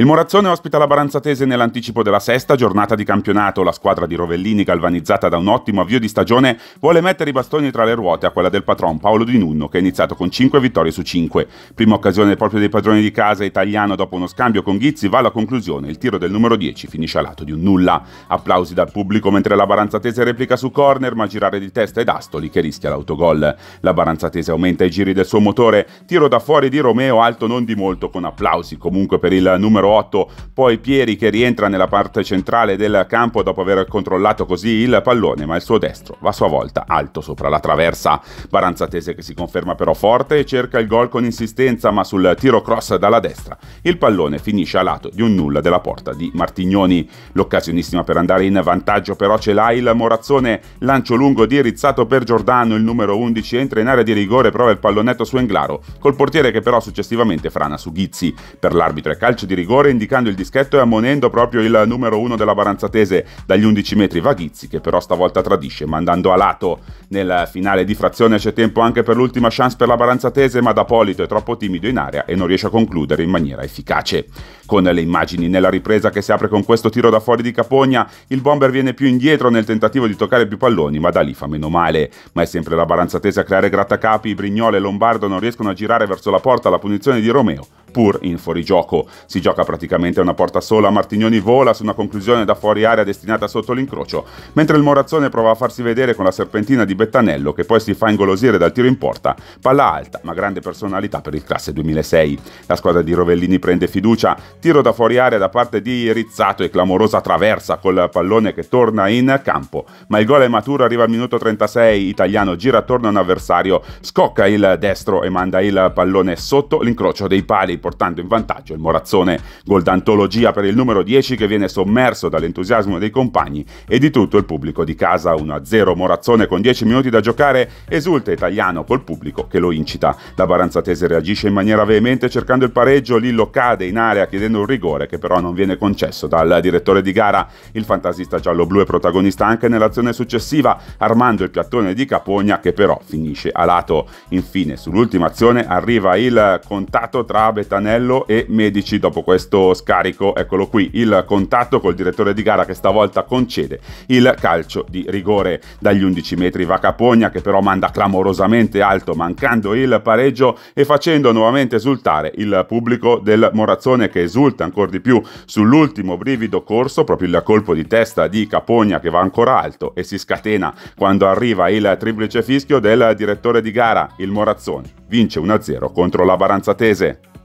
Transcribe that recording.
Il Morazzone ospita la Baranzatese nell'anticipo della sesta giornata di campionato. La squadra di Rovellini, galvanizzata da un ottimo avvio di stagione, vuole mettere i bastoni tra le ruote a quella del patron Paolo Di Nunno, che ha iniziato con 5 vittorie su 5. Prima occasione proprio dei padroni di casa italiano dopo uno scambio con Ghizzi va alla conclusione. Il tiro del numero 10 finisce a lato di un nulla. Applausi dal pubblico mentre la Baranzatese replica su corner, ma girare di testa è D'Astoli che rischia l'autogol. La Baranzatese aumenta i giri del suo motore. Tiro da fuori di Romeo, alto non di molto, con applausi comunque per il numero 8, poi Pieri che rientra nella parte centrale del campo dopo aver controllato così il pallone, ma il suo destro va a sua volta alto sopra la traversa. Baranzatese che si conferma però forte e cerca il gol con insistenza, ma sul tiro cross dalla destra il pallone finisce a lato di un nulla della porta di Martignoni. L'occasionissima per andare in vantaggio però ce l'ha il Morazzone, lancio lungo di Rizzato per Giordano, il numero 11 entra in area di rigore, prova il pallonetto su Englaro, col portiere che però successivamente frana su Ghizzi. Per l'arbitro è calcio di rigore rigore indicando il dischetto e ammonendo proprio il numero 1 della Baranzatese dagli 11 metri Vaghizzi che però stavolta tradisce mandando a lato nel finale di frazione c'è tempo anche per l'ultima chance per la Baranzatese ma D'Apolito è troppo timido in area e non riesce a concludere in maniera efficace. Con le immagini nella ripresa che si apre con questo tiro da fuori di Capogna il bomber viene più indietro nel tentativo di toccare più palloni ma da lì fa meno male ma è sempre la Baranzatese a creare grattacapi, Brignole e Lombardo non riescono a girare verso la porta alla punizione di Romeo pur in fuorigioco. Si gioca praticamente a una porta sola, Martignoni vola su una conclusione da fuori area destinata sotto l'incrocio, mentre il Morazzone prova a farsi vedere con la serpentina di Bettanello che poi si fa ingolosire dal tiro in porta, palla alta ma grande personalità per il classe 2006. La squadra di Rovellini prende fiducia, tiro da fuori area da parte di Rizzato e clamorosa traversa col pallone che torna in campo, ma il gol è maturo, arriva al minuto 36, italiano gira attorno a un avversario, scocca il destro e manda il pallone sotto l'incrocio dei pali riportando in vantaggio il Morazzone. Gol d'antologia per il numero 10 che viene sommerso dall'entusiasmo dei compagni e di tutto il pubblico di casa. 1-0 Morazzone con 10 minuti da giocare, esulta italiano col pubblico che lo incita. La Baranzatese reagisce in maniera veemente cercando il pareggio, Lillo cade in area chiedendo un rigore che però non viene concesso dal direttore di gara. Il fantasista giallo-blu è protagonista anche nell'azione successiva, armando il piattone di Capogna che però finisce a lato. Infine sull'ultima azione arriva il contatto tra Bettini Castellanello e Medici dopo questo scarico, eccolo qui, il contatto col direttore di gara che stavolta concede il calcio di rigore dagli 11 metri va Capogna che però manda clamorosamente alto mancando il pareggio e facendo nuovamente esultare il pubblico del Morazzone che esulta ancora di più sull'ultimo brivido corso, proprio il colpo di testa di Capogna che va ancora alto e si scatena quando arriva il triplice fischio del direttore di gara, il Morazzone vince 1-0 contro la Baranzatese.